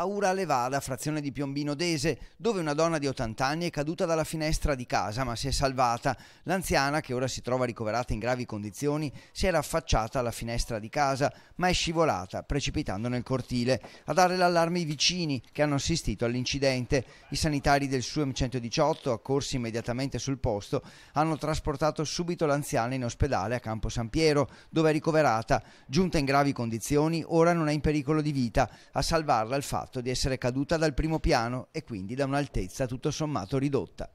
Paura Levada, frazione di Piombino Dese, dove una donna di 80 anni è caduta dalla finestra di casa ma si è salvata. L'anziana, che ora si trova ricoverata in gravi condizioni, si era affacciata alla finestra di casa ma è scivolata, precipitando nel cortile. A dare l'allarme i vicini che hanno assistito all'incidente. I sanitari del SUEM 118, accorsi immediatamente sul posto, hanno trasportato subito l'anziana in ospedale a Campo San Piero, dove è ricoverata. Giunta in gravi condizioni, ora non è in pericolo di vita. A salvarla il fatto fatto di essere caduta dal primo piano e quindi da un'altezza tutto sommato ridotta.